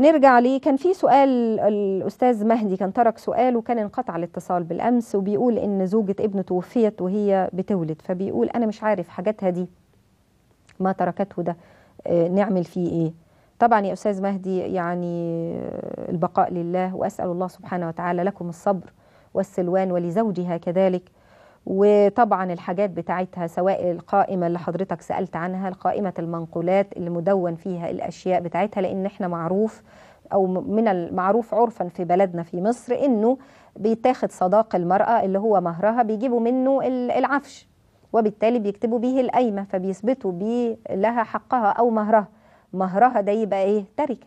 نرجع ليه كان في سؤال الأستاذ مهدي كان ترك سؤال وكان انقطع الاتصال بالأمس وبيقول إن زوجة ابنه توفيت وهي بتولد فبيقول أنا مش عارف حاجاتها دي ما تركته ده آه، نعمل فيه إيه طبعا يا أستاذ مهدي يعني آه، البقاء لله وأسأل الله سبحانه وتعالى لكم الصبر والسلوان ولزوجها كذلك وطبعا الحاجات بتاعتها سواء القائمة اللي حضرتك سألت عنها قائمة المنقولات اللي مدون فيها الأشياء بتاعتها لأن احنا معروف أو من المعروف عرفا في بلدنا في مصر إنه بيتاخد صداق المرأة اللي هو مهرها بيجيبوا منه العفش وبالتالي بيكتبوا به القايمة فبيثبتوا بيه لها حقها أو مهرها مهرها ده يبقى إيه تركة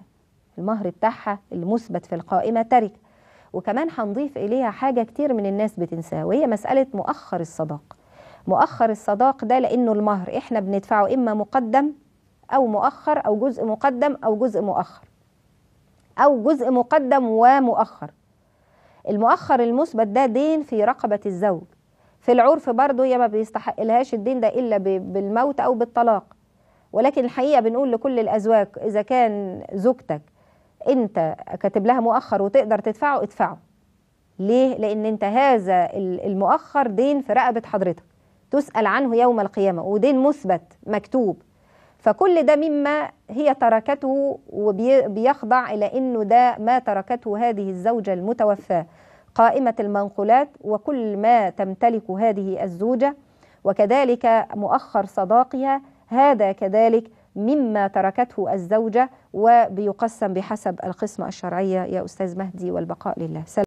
المهر بتاعها المثبت في القائمة تركة وكمان هنضيف إليها حاجة كتير من الناس بتنساها وهي مسألة مؤخر الصداق مؤخر الصداق ده لأنه المهر إحنا بندفعه إما مقدم أو مؤخر أو جزء مقدم أو جزء مؤخر أو جزء مقدم ومؤخر المؤخر المثبت ده دين في رقبة الزوج في العرف برضه هي ما بيستحقلهاش الدين ده إلا بالموت أو بالطلاق ولكن الحقيقة بنقول لكل الأزواج إذا كان زوجتك انت كاتب لها مؤخر وتقدر تدفعه ادفعه ليه لان انت هذا المؤخر دين في رقبه حضرتك تسال عنه يوم القيامه ودين مثبت مكتوب فكل ده مما هي تركته وبيخضع الى انه ده ما تركته هذه الزوجه المتوفاه قائمه المنقولات وكل ما تمتلك هذه الزوجه وكذلك مؤخر صداقها هذا كذلك مما تركته الزوجة وبيقسم بحسب القسمة الشرعية يا أستاذ مهدي والبقاء لله سلام